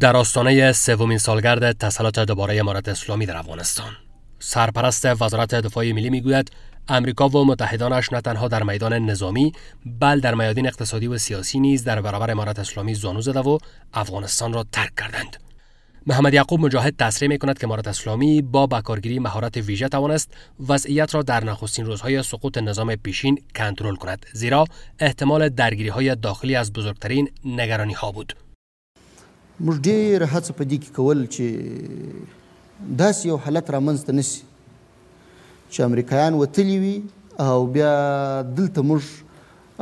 در آستانه سومین سالگرد تسلط دوباره امارت اسلامی در افغانستان سرپرست وزارت دفاع ملی میگوید امریکا و متحدانش نه تنها در میدان نظامی بل در میادین اقتصادی و سیاسی نیز در برابر امارت اسلامی زانو زده و افغانستان را ترک کردند محمد یعقوب مجاهد تصریح می کند که امارت اسلامی با بکارگیری مهارت ویژه توانست وضعیت را در نخستین روزهای سقوط نظام پیشین کنترل کند زیرا احتمال درگیری های داخلی از بزرگترین نگرانی ها بود موږ ډېر هڅه په دې کې کول چې داسې یو حالت رامنځته نه سي چې امریکایان وتلي وي او بیا دلته موږ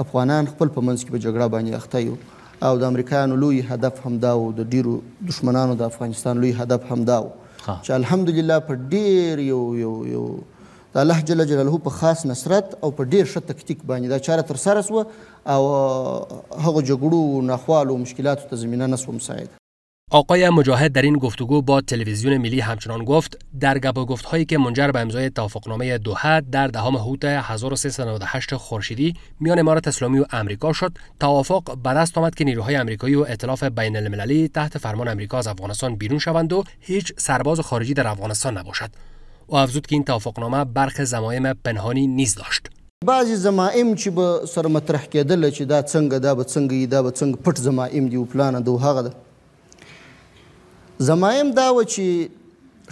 افغانان خپل په منځ کې په جګړه باندې اخته یو او د امریکایانو لوی هدف همدا و د ډیرو دشمنانو د افغانستان لوی هدف همدا و چې الحمدلله په ډیر یو یو یو د الله جل جلاله په خاص نصرت او په ډیر ښه تکتیک باندې دا چاره تر سره سوه او هغه جګړو ناخوالو مشکلاتو ته زمینه نه سوه مساعده آقای مجاهد در این گفتگو با تلویزیون ملی همچنان گفت در و هایی که منجر به امضای توافقنامه دوحه در دهم حوت 1398 خورشیدی میان امارات اسلامی و امریکا شد توافق به دست آمد که نیروهای آمریکایی و ائتلاف بین المللی تحت فرمان آمریکا از افغانستان بیرون شوند و هیچ سرباز خارجی در افغانستان نباشد او افزود که این توافقنامه برخ زمایم پنهانی نیز داشت بعضی زمایم چې به سر مطرح کېدل چې دا څنګه دا به څنګه دا به څنګه پټ زمایم دی او پلان زمایم دا و چې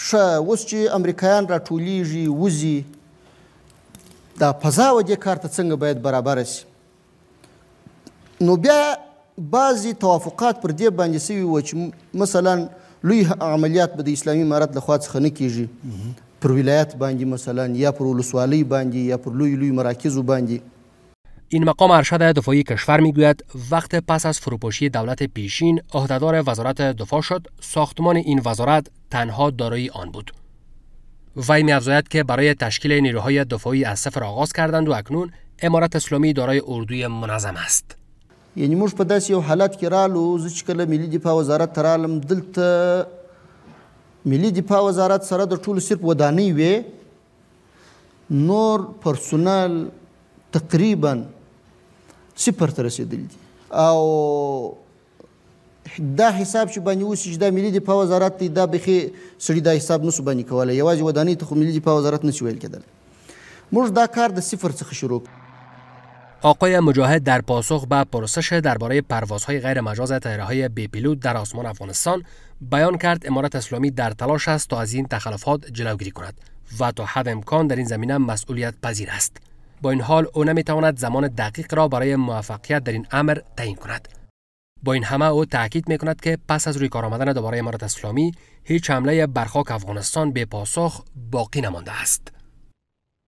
ښه اوس چې امریکایان راټولیږي وزي دا فضا و دې کار ته څنګه باید برابره سي نو بیا بعضی توافقات پر دې باندې سوي و چې مثلا لوی عملیات به د اسلامي امارت لخوا څخه نه کیږي پر ولایت باندې مثلا یا پر ولسوالۍ باندې یا پر لوی لوی مراکزو باندې این مقام ارشد دفاعی کشور میگوید وقت پس از فروپاشی دولت پیشین عهدهدار وزارت دفاع شد ساختمان این وزارت تنها دارایی آن بود وی میافزاید که برای تشکیل نیروهای دفاعی از صفر آغاز کردند و اکنون امارت اسلامی دارای اردوی منظم است یعنی موږ په داسې یو حالت کې رالو زه چې دفاع وزارت ته رالم دلته ملي دفاع وزارت سره د ټولو صرف ودانۍ نور پرسونل تقریبا صفر ته رسېدلي دي او دا حساب چې باندې اوس چې دا ملي دفاع وزارت دی دا بیخي سړي دا حساب نسو باندې کولی یوازې ودانۍ ته خو ملي دفاع وزارت نشي ویل کېدل موږ دا کار د صفر څخه شروع آقای مجاهد در پاسخ به پرسش درباره پروازهای غیر مجاز تیاره های بی پیلوت در آسمان افغانستان بیان کرد امارت اسلامی در تلاش است تا از این تخلفات جلوگیری کند و تا حد امکان در این زمینه مسئولیت پذیر است با این حال او نمیتواند زمان دقیق را برای موفقیت در این امر تعیین کند با این همه او تاکید میکند که پس از روی کار آمدن دوباره امارت اسلامی هیچ حمله برخاک افغانستان به پاسخ باقی نمانده است